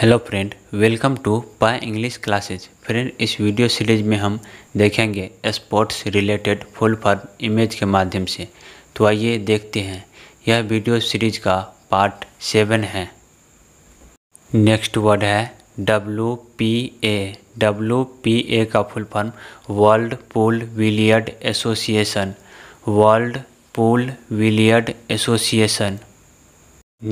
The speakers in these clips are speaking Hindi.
hello friend welcome to pi English classes friend इस वीडियो सीरीज में हम देखेंगे sports related full form image के माध्यम से तो आइए देखते हैं यह वीडियो सीरीज का पार्ट सेवन है नेक्स्ट वर्ड है W P A W P A का full form world pool billiard association world pool billiard association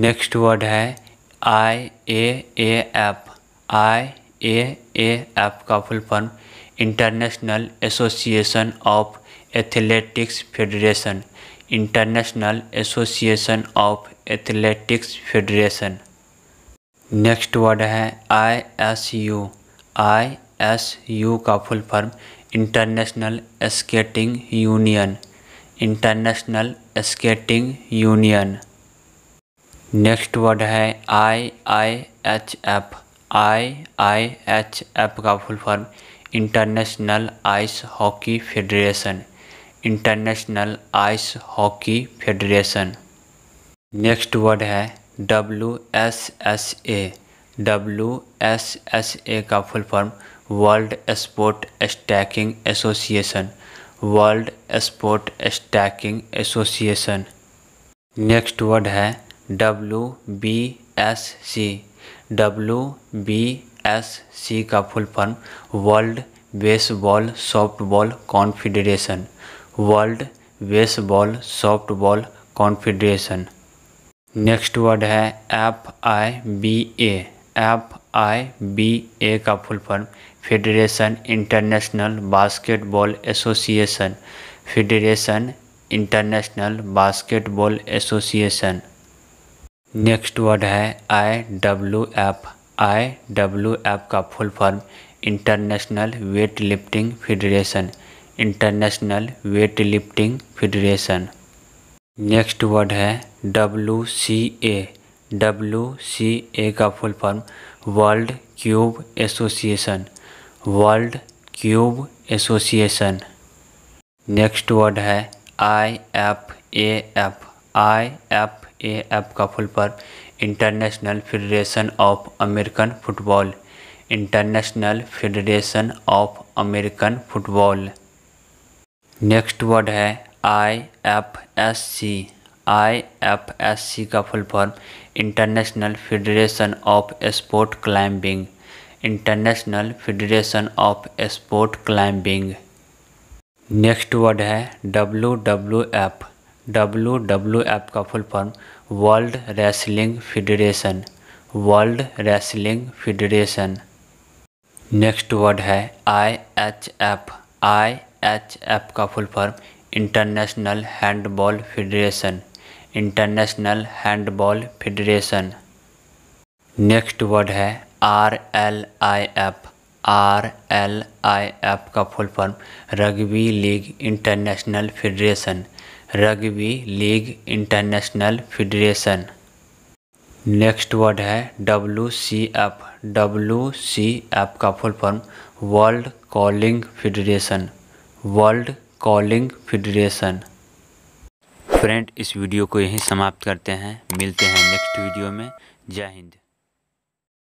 next word है I A A F I A A F का full form international association of athletics federation international association of athletics federation next word है I S U I S U का full form international skating union international skating union next word है I I H F I I H F का full form international ice hockey federation international ice hockey federation next word है W S S A W S S A का full form world sport stacking association world sport stacking association next word है W B S C W B S C का full form world baseball softball confederation world baseball softball confederation next word है F I B A F I B A का full form federation international basketball association federation international basketball association next word है I W F I W F का full form international weightlifting federation international weightlifting federation next word है W C A W C A का full form world cube association world cube association next word है I F A F I F A F का फुल पर international federation of American football international federation of American football next word है I F S C I F S C का full form international federation of sport climbing international federation of sport climbing next word है W W F W W F का full form world wrestling federation world wrestling federation next word है I H F I H F का full form international handball federation international handball federation next word है R L I F R L I F का full form rugby league international federation rugby league international federation next word है W C F W C F का full form world calling federation world calling federation friend इस वीडियो को यहीं समाप्त करते हैं मिलते हैं नेक्स्ट वीडियो में जय हिंद